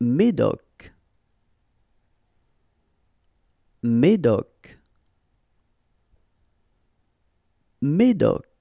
Médoc Médoc Médoc